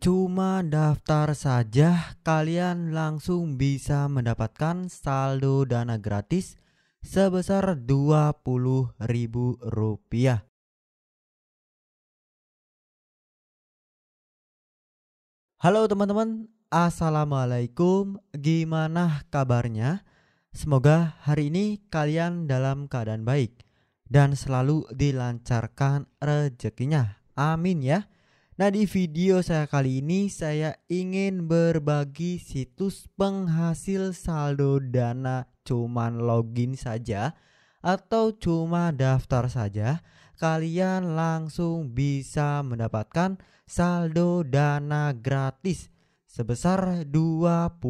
Cuma daftar saja, kalian langsung bisa mendapatkan saldo dana gratis sebesar Rp20.000. Halo teman-teman, Assalamualaikum, gimana kabarnya? Semoga hari ini kalian dalam keadaan baik dan selalu dilancarkan rezekinya. Amin ya. Nah di video saya kali ini saya ingin berbagi situs penghasil saldo dana cuma login saja atau cuma daftar saja kalian langsung bisa mendapatkan saldo dana gratis sebesar 20.000.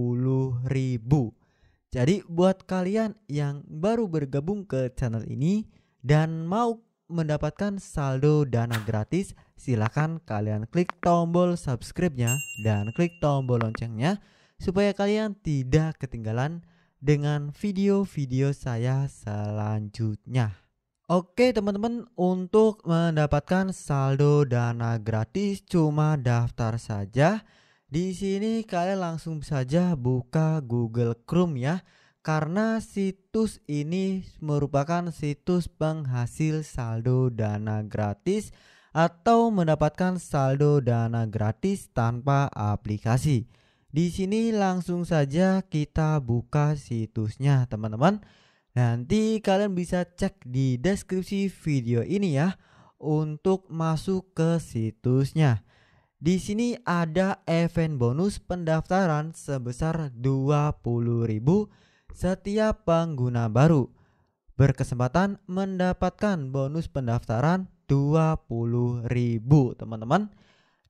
Jadi buat kalian yang baru bergabung ke channel ini dan mau mendapatkan saldo dana gratis, silakan kalian klik tombol subscribe-nya dan klik tombol loncengnya supaya kalian tidak ketinggalan dengan video-video saya selanjutnya. Oke teman-teman untuk mendapatkan saldo dana gratis cuma daftar saja. Di sini kalian langsung saja buka Google Chrome ya karena situs ini merupakan situs penghasil saldo dana gratis atau mendapatkan saldo dana gratis tanpa aplikasi. Di sini langsung saja kita buka situsnya, teman-teman. Nanti kalian bisa cek di deskripsi video ini ya untuk masuk ke situsnya. Di sini ada event bonus pendaftaran sebesar 20.000 setiap pengguna baru berkesempatan mendapatkan bonus pendaftaran 20.000, teman-teman.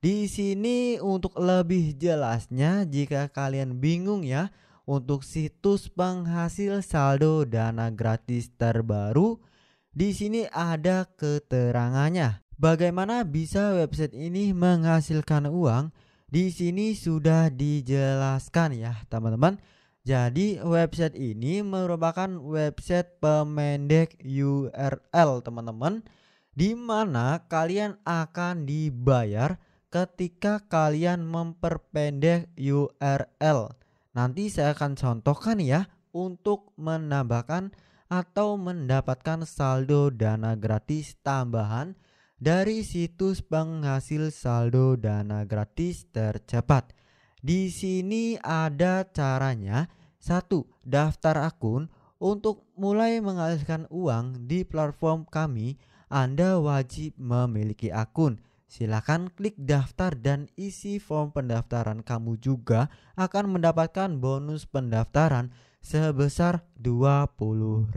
Di sini untuk lebih jelasnya jika kalian bingung ya untuk situs penghasil saldo dana gratis terbaru, di sini ada keterangannya. Bagaimana bisa website ini menghasilkan uang? Di sini sudah dijelaskan ya, teman-teman. Jadi website ini merupakan website pemendek URL teman-teman di mana kalian akan dibayar ketika kalian memperpendek URL. Nanti saya akan contohkan ya untuk menambahkan atau mendapatkan saldo dana gratis tambahan dari situs penghasil saldo dana gratis tercepat. Di sini ada caranya. Satu, daftar akun untuk mulai mengalirkan uang di platform kami. Anda wajib memiliki akun. Silakan klik daftar dan isi form pendaftaran kamu juga akan mendapatkan bonus pendaftaran sebesar 20.000.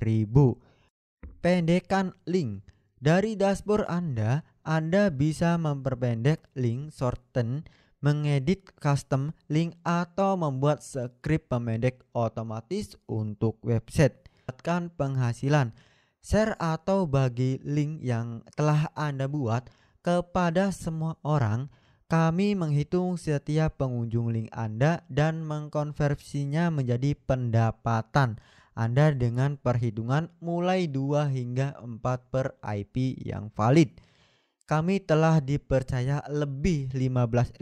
Pendekan link. Dari dashboard Anda, Anda bisa memperpendek link shorten mengedit custom link atau membuat script pemendek otomatis untuk website. Dapatkan penghasilan, share atau bagi link yang telah Anda buat kepada semua orang. Kami menghitung setiap pengunjung link Anda dan mengkonversinya menjadi pendapatan Anda dengan perhitungan mulai 2 hingga 4 per IP yang valid kami telah dipercaya lebih 15.000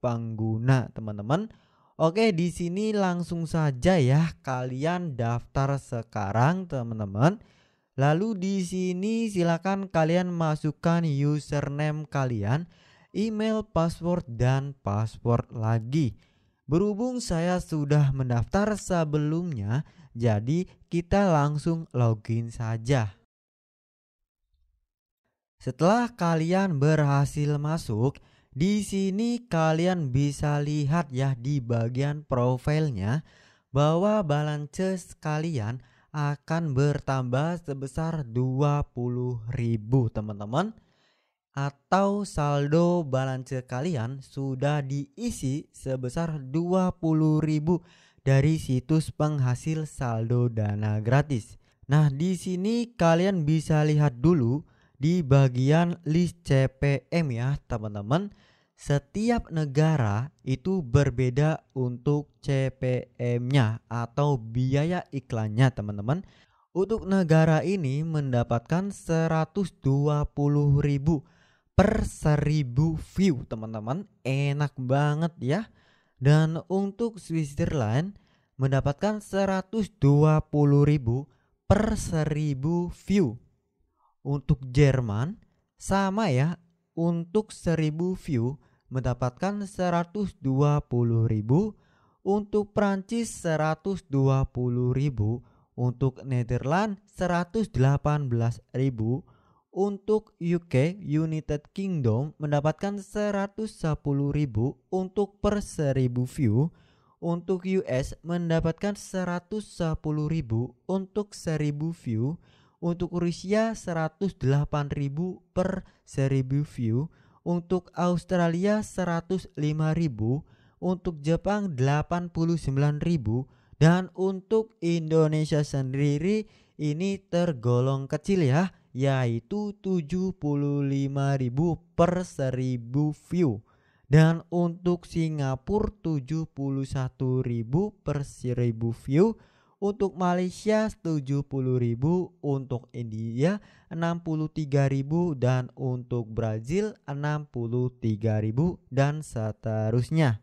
pengguna, teman-teman. Oke, di sini langsung saja ya kalian daftar sekarang, teman-teman. Lalu di sini silakan kalian masukkan username kalian, email, password dan password lagi. Berhubung saya sudah mendaftar sebelumnya, jadi kita langsung login saja. Setelah kalian berhasil masuk, di sini kalian bisa lihat ya di bagian profilnya bahwa balance kalian akan bertambah sebesar 20.000 teman-teman atau saldo balance kalian sudah diisi sebesar 20.000 dari situs penghasil saldo dana gratis. Nah, di sini kalian bisa lihat dulu di bagian list CPM ya teman-teman. Setiap negara itu berbeda untuk CPM-nya atau biaya iklannya teman-teman. Untuk negara ini mendapatkan 120.000 per 1000 view teman-teman. Enak banget ya. Dan untuk Switzerland mendapatkan 120.000 per 1000 view untuk Jerman sama ya untuk 1000 view mendapatkan 120.000 untuk Prancis 120.000 untuk Netherlands 118.000 untuk UK United Kingdom mendapatkan 110.000 untuk per 1000 view untuk US mendapatkan 110.000 untuk 1000 view untuk Rusia 108.000 per 1000 view, untuk Australia 105.000, untuk Jepang 89.000 dan untuk Indonesia sendiri ini tergolong kecil ya, yaitu 75.000 per 1000 view. Dan untuk Singapura 71.000 per 1000 view untuk Malaysia 70.000, untuk India 63.000 dan untuk Brazil 63.000 dan seterusnya.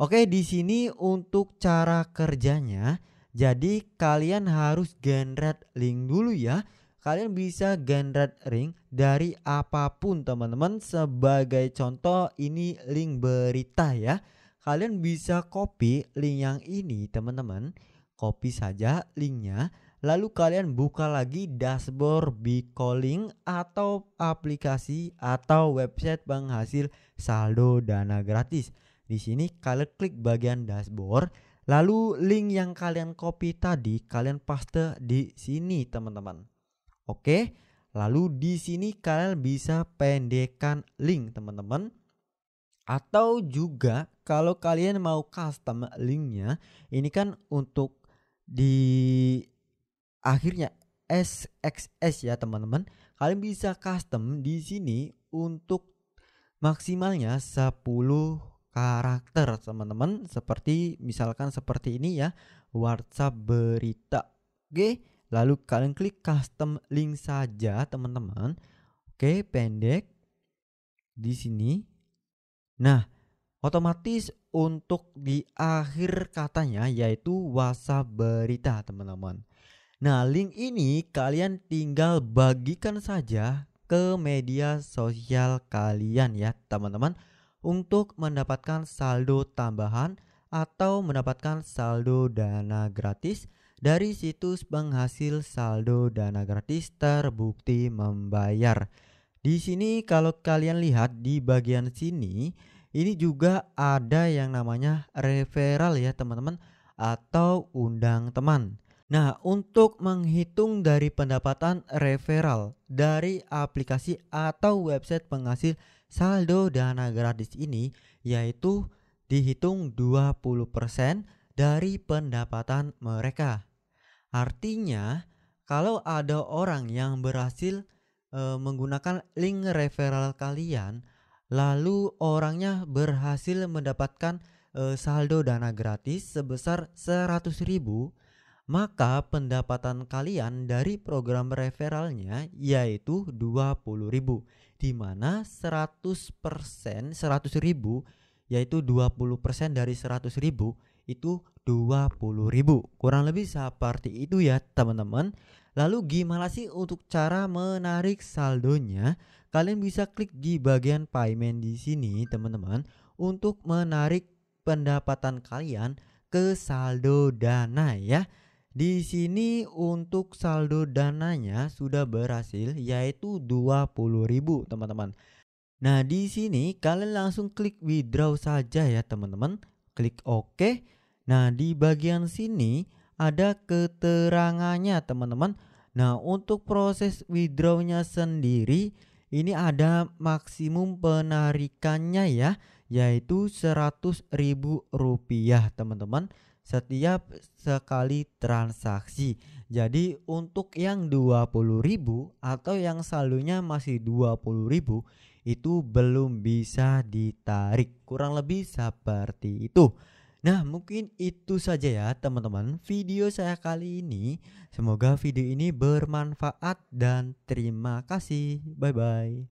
Oke, di sini untuk cara kerjanya jadi kalian harus generate link dulu ya kalian bisa generate link dari apapun teman-teman sebagai contoh ini link berita ya kalian bisa copy link yang ini teman-teman Copy saja linknya, lalu kalian buka lagi dashboard Bicalling atau aplikasi atau website penghasil saldo dana gratis. Di sini kalian klik bagian dashboard, lalu link yang kalian copy tadi kalian paste di sini teman-teman. Oke, lalu di sini kalian bisa pendekkan link teman-teman. Atau juga kalau kalian mau custom linknya, ini kan untuk di akhirnya SXS ya teman-teman. Kalian bisa custom di sini untuk maksimalnya 10 karakter teman-teman. Seperti misalkan seperti ini ya, WhatsApp berita. Oke, lalu kalian klik custom link saja teman-teman. Oke, pendek di sini. Nah, otomatis untuk di akhir katanya yaitu wasa berita teman-teman. Nah link ini kalian tinggal bagikan saja ke media sosial kalian ya teman-teman untuk mendapatkan saldo tambahan atau mendapatkan saldo dana gratis dari situs penghasil saldo dana gratis terbukti membayar. Di sini kalau kalian lihat di bagian sini ini juga ada yang namanya referral ya teman-teman atau undang teman. Nah, untuk menghitung dari pendapatan referral dari aplikasi atau website penghasil saldo dana gratis ini yaitu dihitung 20% dari pendapatan mereka. Artinya, kalau ada orang yang berhasil e, menggunakan link referral kalian, Lalu orangnya berhasil mendapatkan e, saldo dana gratis sebesar ribu maka pendapatan kalian dari program referralnya yaitu 20.000 di mana 100% ribu yaitu 20% dari ribu itu 20.000. Kurang lebih seperti itu ya, teman-teman. Lalu gimana sih untuk cara menarik saldonya? Kalian bisa klik di bagian payment di sini teman-teman untuk menarik pendapatan kalian ke saldo dana ya. Di sini untuk saldo dananya sudah berhasil yaitu 20.000 teman-teman. Nah, di sini kalian langsung klik withdraw saja ya teman-teman. Klik OK. Nah, di bagian sini ada keterangannya teman-teman. Nah, untuk proses withdrawnya sendiri ini ada maksimum penarikannya ya yaitu Rp100.000 teman-teman setiap sekali transaksi. Jadi untuk yang 20.000 atau yang saldonya masih 20.000 itu belum bisa ditarik. Kurang lebih seperti itu. Nah mungkin itu saja ya teman-teman video saya kali ini. Semoga video ini bermanfaat dan terima kasih. Bye-bye.